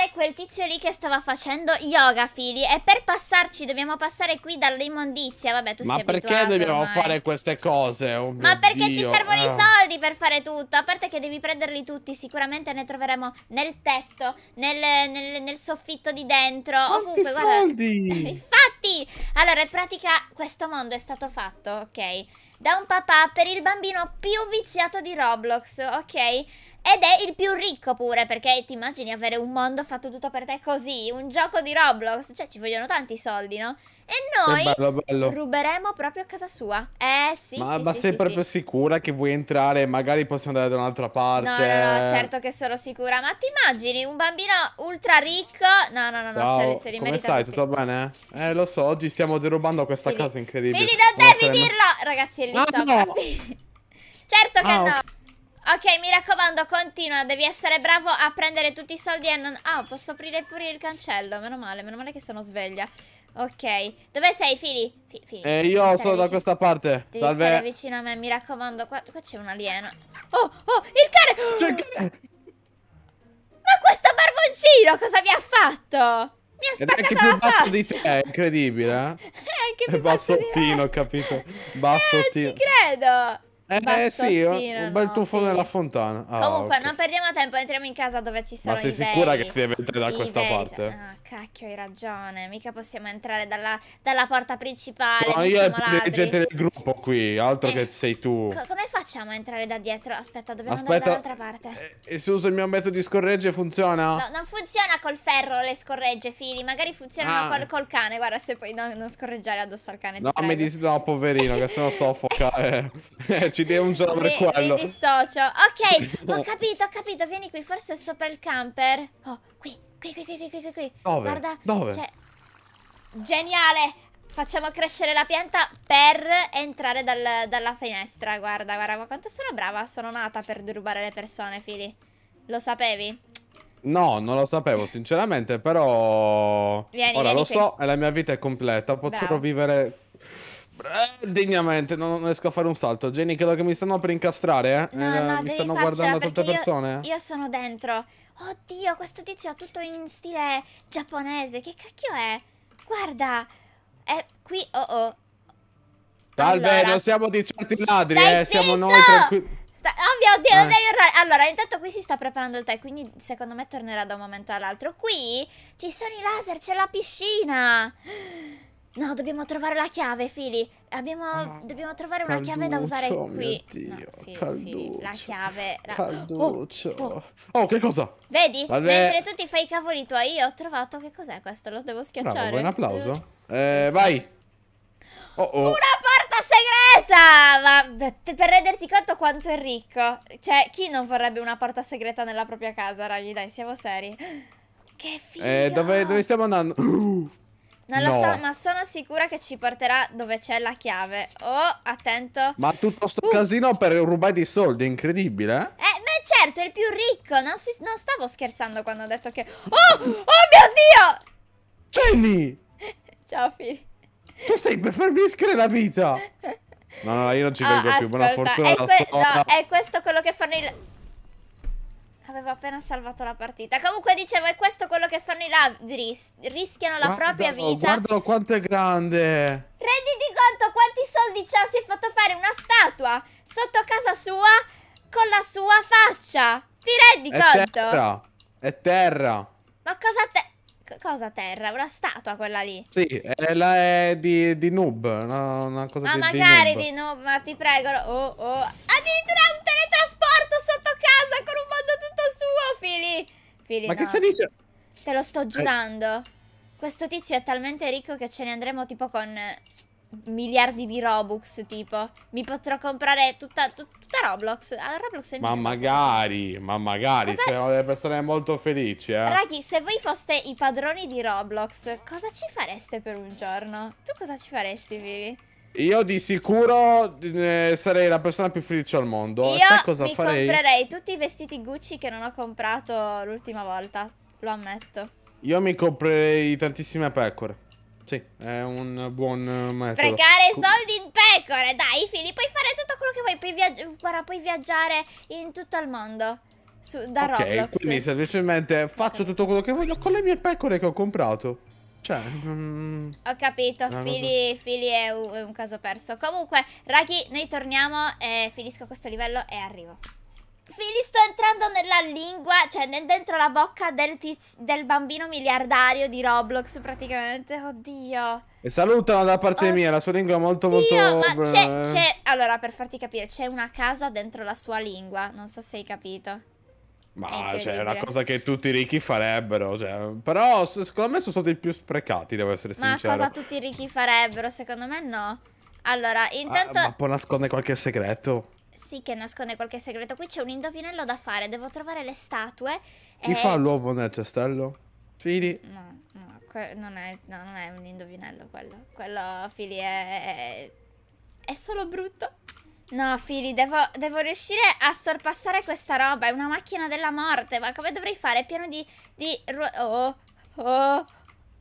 trovare quel tizio lì che stava facendo yoga, Fili. E per passarci dobbiamo passare qui dall'immondizia. Vabbè, tu Ma sei Ma perché dobbiamo ormai. fare queste cose? Oh Ma perché Dio. ci servono ah. i soldi per fare tutto. A parte che devi prenderli tutti. Sicuramente ne troveremo nel tetto, nel, nel, nel soffitto di dentro. Quanti ovunque, soldi! Guarda. Infatti! Allora, in pratica questo mondo è stato fatto, ok? Da un papà per il bambino più viziato di Roblox, ok? Ed è il più ricco pure, perché ti immagini avere un mondo fatto tutto per te così, un gioco di Roblox, cioè ci vogliono tanti soldi, no? E noi bello, bello. ruberemo proprio a casa sua. Eh sì, ma, sì, ma sì, sei sì, proprio sicura che vuoi entrare? Magari possiamo andare da un'altra parte. No, no, no, certo che sono sicura. Ma ti immagini un bambino ultra ricco? No, no, no, no, wow, se, se li come stai? Tutti. Tutto bene? Eh, lo so, oggi stiamo derubando questa Fili. casa incredibile. Fili, non devi dirlo! Ragazzi, li ah, sto no. Certo che ah, no! Okay. Ok, mi raccomando, continua. Devi essere bravo a prendere tutti i soldi e non... Ah, posso aprire pure il cancello. Meno male, meno male che sono sveglia. Ok. Dove sei, Fili? Fili. Eh, io sono da questa parte. Devi Salve. stare vicino a me, mi raccomando. Qua, qua c'è un alieno. Oh, oh, il cane! Il cane. Ma questo barboncino cosa mi ha fatto? Mi ha spaccato Ed è anche più basso di te, è incredibile, eh? è anche più basso Bassottino, di me. capito? Bassottino. Eh, ci credo. Eh, eh sì, un bel tuffo no, nella fontana. Ah, Comunque, okay. non perdiamo tempo, entriamo in casa dove ci sono Ma sei sicura che si deve entrare da I questa veri... parte? Ah, cacchio, hai ragione. Mica possiamo entrare dalla, dalla porta principale. Sono io e la gente del gruppo qui, altro eh. che sei tu. Co come facciamo a entrare da dietro? Aspetta, dobbiamo Aspetta. andare dall'altra parte. Eh, e se uso il mio metodo di scorregge funziona? No, non funziona col ferro le scorregge, fili. Magari funzionano ah. col, col, cane. Guarda, se puoi no, non scorreggiare addosso al cane. No, mi dici, no, poverino, che se no soffoca. Eh ci devo un giorno per quello. Mi dissocio. Ok, ho capito, ho capito. Vieni qui, forse è sopra il camper. Oh, qui, qui, qui, qui, qui, qui, qui. Dove? Guarda. Dove? Cioè... Geniale! Facciamo crescere la pianta per entrare dal, dalla finestra. Guarda, guarda, ma quanto sono brava. Sono nata per derubare le persone, Fili. Lo sapevi? No, non lo sapevo sinceramente, però... Vieni, Ora vieni lo qui. so e la mia vita è completa. Potrò Bravo. vivere eh, degnamente, non, riesco a fare un salto. Jenny, credo che mi stanno per incastrare, eh? No, eh, no, mi stanno guardando tutte le persone. Io, io, sono dentro. Oddio, questo tizio ha tutto in stile giapponese. Che cacchio è? Guarda, è qui, oh oh. Salve, allora, non siamo di certi ladri, eh, zitto! siamo noi tranquilli. Sta... mio dio, eh. dai, Allora, intanto qui si sta preparando il tè, quindi secondo me tornerà da un momento all'altro. Qui ci sono i laser, c'è la piscina. No, dobbiamo trovare la chiave, Fili. Abbiamo... Ah, dobbiamo trovare una chiave da usare qui. Mio Dio, no, Fili, Fili, la chiave. La... Calduccio. Oh, oh. oh, che cosa? Vedi? Vabbè. Mentre tu ti fai i cavoli tuoi, io ho trovato... Che cos'è questo? Lo devo schiacciare. Bravo, un applauso. Eh, sì, vai. Oh, oh. Una porta segreta! Ma per renderti conto quanto è ricco. Cioè, chi non vorrebbe una porta segreta nella propria casa, ragazzi? Dai, siamo seri. Che figo! Eh, dove, dove stiamo andando? Uh. Non no. lo so, ma sono sicura che ci porterà dove c'è la chiave. Oh, attento. Ma tutto sto uh. casino per rubare dei soldi, incredibile. Eh? eh, beh, certo, è il più ricco. Non, si, non, stavo scherzando quando ho detto che... Oh, oh mio Dio! Jenny! Ciao, Fili. Tu stai per farmi rischiare la vita. No, no, io non ci vengo oh, più, buona fortuna. È, que no, è questo quello che fanno i... Avevo appena salvato la partita. Comunque dicevo, è questo quello che fanno i ladri. Rischiano la guardalo, propria oh, vita. Guardalo quanto è grande. Renditi conto quanti soldi c'ha. Si è fatto fare una statua sotto casa sua con la sua faccia. Ti rendi è conto? Terra. È terra. Ma cosa te... Cosa terra? Una statua quella lì? Sì, è, la, è di, di noob. Una, una cosa ma di, magari di noob. di noob, ma ti prego. Oh, oh. Addirittura un teletrasporto sotto casa Fili, Ma che stai dicendo? Te lo sto eh. giurando. Questo tizio è talmente ricco che ce ne andremo tipo con eh, miliardi di Robux, tipo. Mi potrò comprare tutta, tutta, Roblox. Ah, Roblox ma magari, ma magari, cosa... siamo delle persone molto felici, eh. Raghi, se voi foste i padroni di Roblox, cosa ci fareste per un giorno? Tu cosa ci faresti, Vivi? Io di sicuro eh, sarei la persona più felice al mondo. Io Sai cosa mi farei? comprerei tutti i vestiti Gucci che non ho comprato l'ultima volta. Lo ammetto. Io mi comprerei tantissime pecore. Sì, è un buon eh, metodo. Sprecare soldi in pecore, dai Fili, puoi fare tutto quello che vuoi, puoi, viaggi guarda, puoi viaggiare in tutto il mondo. Su, da okay, Roblox. quindi semplicemente faccio tutto quello che voglio con le mie pecore che ho comprato. Cioè, non... Ho capito, Fili, è, un, è, un, caso perso. Comunque, raghi, noi torniamo, eh, finisco questo livello e arrivo. Fili, sto entrando nella lingua, cioè dentro la bocca del, del bambino miliardario di Roblox praticamente. Oddio. E salutano da parte Oddio. mia, la sua lingua è molto molto... ma eh, c'è... Allora, per farti capire, c'è una casa dentro la sua lingua, non so se hai capito. Ma è cioè, è una cosa che tutti i ricchi farebbero. Cioè. Però secondo me sono stati i più sprecati, devo essere ma sincero. Ma cosa tutti i ricchi farebbero? Secondo me no. Allora, ah, intanto... Ah, ma può nascondere qualche segreto? Sì, che nasconde qualche segreto. Qui c'è un indovinello da fare. Devo trovare le statue. Chi e... fa l'uovo nel cestello? Fili? No, no, non è, no, non è un indovinello quello. Quello, Fili, è, è solo brutto. No, Fili, devo, devo, riuscire a sorpassare questa roba. È una macchina della morte. Ma come dovrei fare? È pieno di... di... Oh, oh,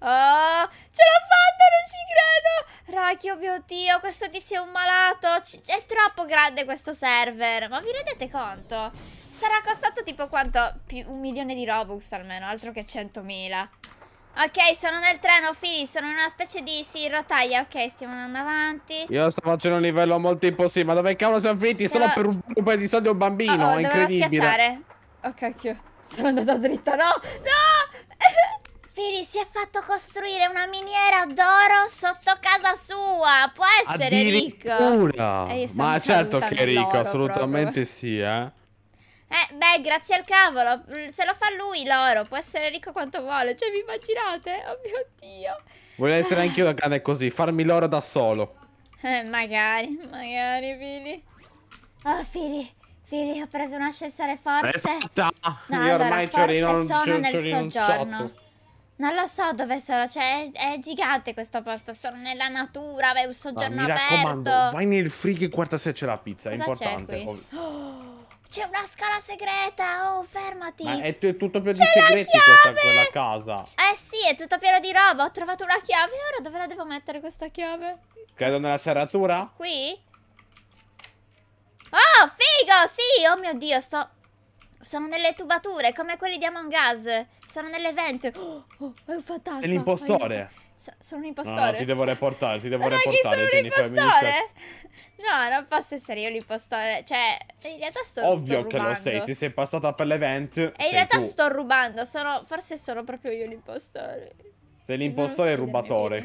Oh, ce l'ho fatta, non ci credo! Racchio, oh mio Dio, questo tizio è un malato! C è troppo grande questo server! Ma vi rendete conto? Sarà costato tipo quanto? Pi un milione di Robux almeno, altro che 100.000. Ok, sono nel treno, Fili, sono in una specie di sì, rotaia. Ok, stiamo andando avanti. Io sto facendo un livello molto impossibile. Ma dove cavolo siamo finiti? Solo per un paio di soldi a un bambino. Oh, oh, incredibile. schiacciare. Oh, cacchio. Sono andata dritta, no! No! Fili si è fatto costruire una miniera d'oro sotto casa sua. Può essere ricco. Eh, Ma certo che è ricco, assolutamente proprio. sì, eh. Eh, beh, grazie al cavolo. Mm, se lo fa lui l'oro, può essere ricco quanto vuole. Cioè, vi immaginate? Oh mio Dio. Voglio essere anch'io da cane così, farmi l'oro da solo. Eh, magari, magari, Fili. Oh, Fili, Fili, ho preso un ascensore, forse. Aspetta. No, Io allora, ormai forse non, sono nel soggiorno. Non lo so dove sono, cioè è, è, gigante questo posto, sono nella natura, avevo un soggiorno ah, mi aperto. Mi raccomando, vai nel freak e guarda se c'è la pizza, Cosa è importante. C'è qui? Oh. C'è una scala segreta, oh, fermati. Ma è, è tutto pieno di segreti questa, quella casa. Eh sì, è tutto pieno di roba. Ho trovato una chiave. Ora dove la devo mettere questa chiave? Credo nella serratura? Qui? Oh, figo, sì. Oh mio Dio, sto... Sono nelle tubature, come quelli di Among Us. Sono nelle vente. Oh, oh, è un fantasma. È l'impostore. sono un impostore. No, ti devo riportare, ti devo ma reportare. Ma sono un impostore? No, non posso essere io l'impostore. Cioè, in realtà sto, Ovvio sto rubando. Ovvio che lo sei, se sei passata per l'event. E in realtà tu. sto rubando, sono, forse sono proprio io l'impostore. Sei l'impostore e il rubatore.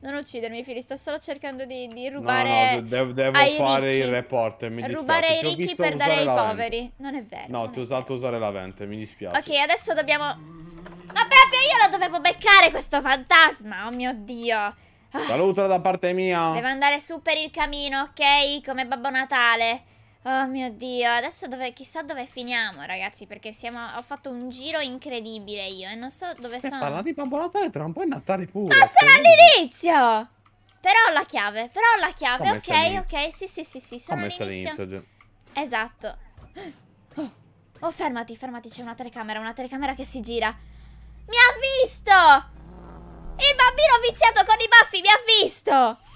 Non uccidermi, Fili, sto solo cercando di, di rubare. No, no, devo, devo fare ricchi. il report. Mi rubare dispiace. i ricchi per dare ai poveri. Non è vero. No, ti ho usato usare la vente, mi dispiace. Ok, adesso dobbiamo. Ma proprio io lo dovevo beccare questo fantasma. Oh mio dio. Saluto da parte mia. Devo andare su per il camino, ok? Come Babbo Natale. Oh mio Dio, adesso dove, chissà dove finiamo ragazzi perché siamo, ho fatto un giro incredibile io e non so dove eh, sono Parla di Babbo Natale tra un po' è Natale pure Ma sei all'inizio! Però ho la chiave, però ho la chiave, ok, ok, sì sì sì sì, sono all'inizio Esatto oh. oh fermati, fermati, c'è una telecamera, una telecamera che si gira Mi ha visto! Il bambino viziato con i baffi mi ha visto!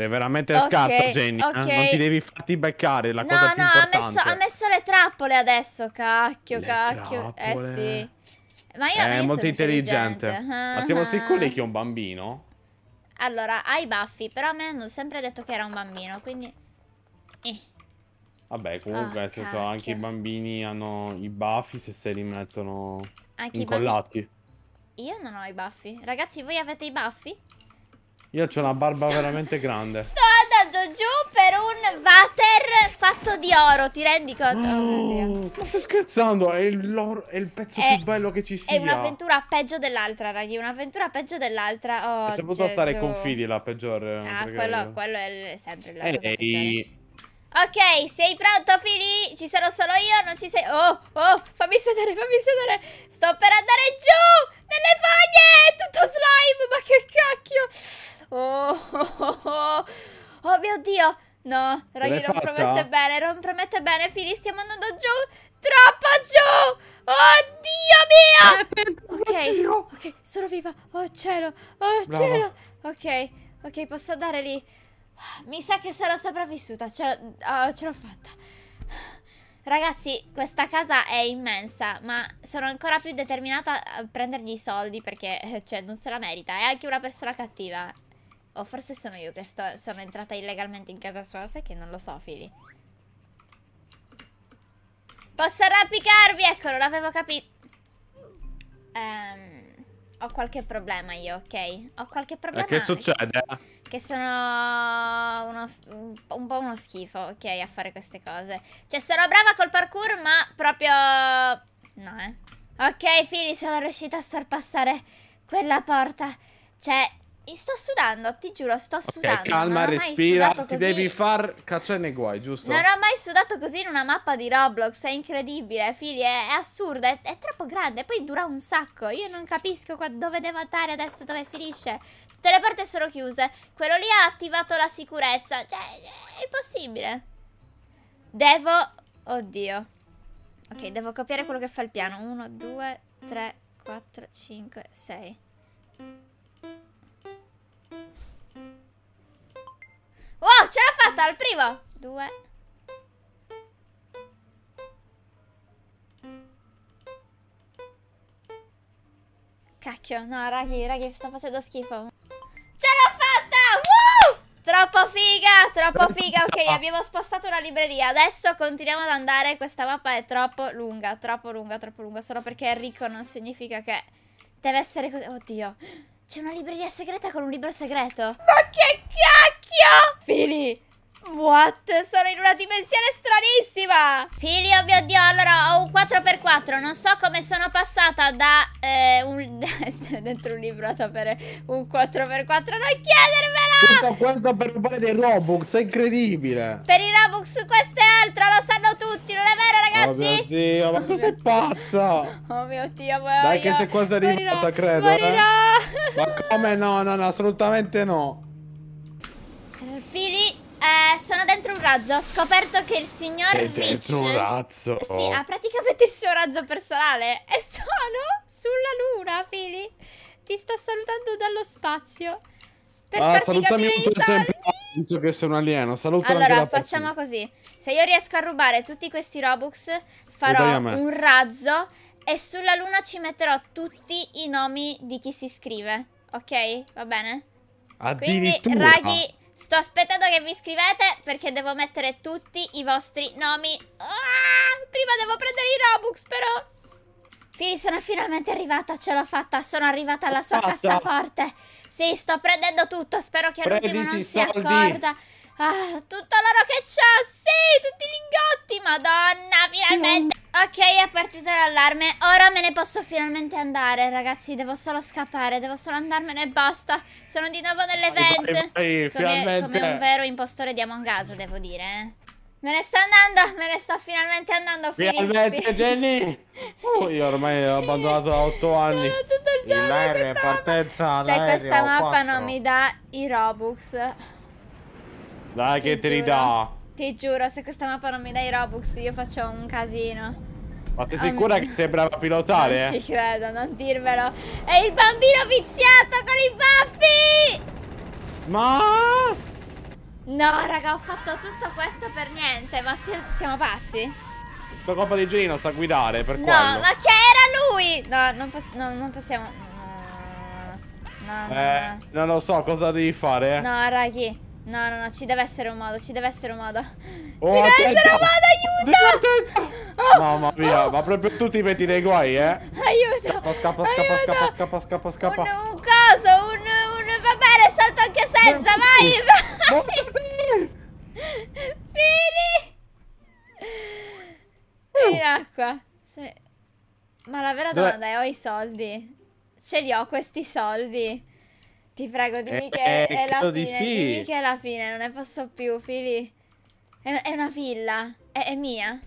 Sei veramente okay, scarsa, Jenny. Okay. Eh? Non ti devi farti beccare. La no, cosa no, no, messo, ha messo, le trappole adesso. Cacchio, le cacchio. Eh, trappole. Eh sì. Ma io È molto intelligente. intelligente. Uh -huh. Ma siamo ah, ah, ah. sicuri che è un bambino? Allora, hai i baffi. Però a me hanno sempre detto che era un bambino. Quindi. Eh. Vabbè, comunque, oh, nel senso, cacchio. anche i bambini hanno i baffi se se li mettono anche incollati. Io non ho i baffi. Ragazzi, voi avete i baffi? Io ho una barba veramente grande. Sto andando giù per un water fatto di oro, ti rendi conto? Oh, oh, ma stai scherzando? È, il, è il pezzo è, più bello che ci sia. È un'avventura peggio dell'altra, ragazzi. Un'avventura peggio dell'altra. Oh, è sempre Gesù. stare confidi la peggiore. Ah, quello, quello, è sempre la Ehi. Ok, sei pronto, Fili? Ci sono solo io, non ci sei... Oh, oh, fammi sedere, fammi sedere. Sto per andare giù, nelle foglie, tutto slime, ma che cacchio. Oh, oh, oh, oh, oh, oh mio Dio. No, ragazzi, non promette bene, non promette bene. Fili, stiamo andando giù. Troppo giù! Oddio mio! Eh, ok, ok, sono viva. Oh cielo, oh Bravo. cielo. Ok, ok, posso andare lì. Mi sa che sarò sopravvissuta. Ce l'ho oh, fatta. Ragazzi, questa casa è immensa, ma sono ancora più determinata a prendergli i soldi perché, eh, cioè, non se la merita. È anche una persona cattiva. O forse sono io che sto, sono entrata illegalmente in casa sua, sai che non lo so, Fili. Posso arrampicarmi? non l'avevo capito. Um, ehm, ho qualche problema io, ok? Ho qualche eh, problema. Ma che succede? Che, che sono uno, un po' uno schifo, ok, a fare queste cose. Cioè, sono brava col parkour, ma proprio... No, eh. Ok, Fili, sono riuscita a sorpassare quella porta. Cioè, e sto sudando, ti giuro, sto sudando. calma, non respira, ti devi far caccia nei guai, giusto? Non ho mai sudato così in una mappa di Roblox, è incredibile, Fili, è, è assurda, è, è, troppo grande, poi dura un sacco. Io non capisco dove devo andare adesso, dove finisce. Tutte le porte sono chiuse, quello lì ha attivato la sicurezza, cioè, è impossibile. Devo... Oddio. Ok, devo copiare quello che fa il piano. 1, 2, 3, 4, 5, 6. Wow, ce l'ho fatta al primo! Due. Cacchio, no, raghi, raghi, sta facendo schifo. Ce l'ho fatta! Woo! Troppo figa, troppo figa. Ok, abbiamo spostato la libreria. Adesso continuiamo ad andare. Questa mappa è troppo lunga, troppo lunga, troppo lunga. Solo perché è ricco non significa che deve essere così. Oddio, c'è una libreria segreta con un libro segreto. Ma che cacchio! Oddio! Fili! What? Sono in una dimensione stranissima! Fili, oh mio Dio, allora ho un 4x4. Non so come sono passata da eh, un... dentro un libro a sapere un 4x4. Non chiedermelo! Tutto questo per fare dei Robux, è incredibile! Per i Robux questo è altro, lo sanno tutti, non è vero ragazzi? Oh mio Dio, ma tu sei pazza! Oh mio Dio, ma Dai io... che sei quasi arrivata, morirò, credo, morirò. Eh? Ma come no, no, no, assolutamente no! Fili, eh, sono dentro un razzo. Ho scoperto che il signor È dentro un razzo. Sì, oh. ha praticamente il suo razzo personale. E sono sulla luna, Fili. Ti sto salutando dallo spazio. Per ah, salutami un po' sempre. Ah, penso che sei un alieno. Saluta allora, facciamo così. Se io riesco a rubare tutti questi Robux, farò un razzo e sulla luna ci metterò tutti i nomi di chi si iscrive. Ok? Va bene? Addirittura. Quindi, raghi, Sto aspettando che vi iscrivete perché devo mettere tutti i vostri nomi. Ah, prima devo prendere i Robux però. Fili, sono finalmente arrivata, ce l'ho fatta. Sono arrivata alla sua cassaforte. Sì, sto prendendo tutto. Spero che all'ultimo non si soldi. accorda. Ah, tutto l'oro che c'ho, sì, tutti i lingotti, madonna, finalmente Ok, è partito l'allarme, ora me ne posso finalmente andare, ragazzi, devo solo scappare, devo solo andarmene e basta Sono di nuovo nell'event vent, come, come un vero impostore di Among Us, devo dire, eh. Me ne sto andando, me ne sto finalmente andando Finalmente fin Jenny oh, Io ormai ho abbandonato da 8 anni no, Tutto il giorno in aereo, partenza, Se questa mappa 4. non mi dà i Robux dai che te li dà. Ti giuro, se questa mappa non mi dai Robux io faccio un casino. Ma sei oh sicura oh, che sei brava a pilotare? Non eh? ci credo, non dirvelo È il bambino viziato con i baffi! Ma... No, raga, ho fatto tutto questo per niente, ma siamo pazzi? La colpa di Gino sa guidare, per no, quello. No, ma che era lui? No, non, poss no, non possiamo... No, no, eh, non lo so, cosa devi fare? Eh? No, raghi, No, no, no, ci deve essere un modo, ci deve essere un modo. Oh, ci deve essere un modo, aiuto! Oh, Mamma mia, ma proprio tu ti metti nei guai, eh? Aiuto! Scappa, scappa, aiuto. scappa, scappa, scappa, scappa, Un, un coso, un, un... Va bene, salto anche senza, vai, vai! Fini! Fini oh. in acqua. Se... Ma la vera Dove... domanda è, ho i soldi? Ce li ho questi soldi? Ti prego, dimmi eh, che eh, è la fine. Di sì. Dimmi che è la fine, non ne posso più, Fili. È, è una villa. È, è mia.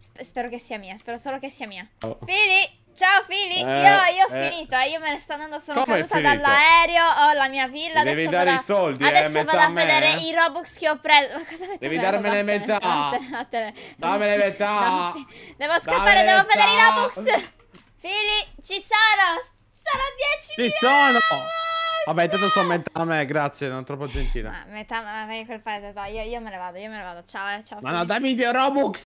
Sp spero che sia mia, spero solo che sia mia. Oh. Fili! Ciao Fili, eh, io, ho eh. finito, eh. io me ne sto andando, sono Come caduta dall'aereo, ho la mia villa, Ti adesso vado, i soldi, adesso eh, vado a eh, vedere i Robux che ho preso. Ma cosa metti Devi darmene metà. Vattene, vattene. Dammene metà. devo scappare, devo vedere i Robux. Fili, ci sono. Sono 10.000 Ci sono. Vabbè, intanto sono metà a me, grazie, non troppo gentile. Ma metà a me quel paese, io, io, me ne vado, io me ne vado. Ciao, eh, ciao. Ma no, dammi di Robux!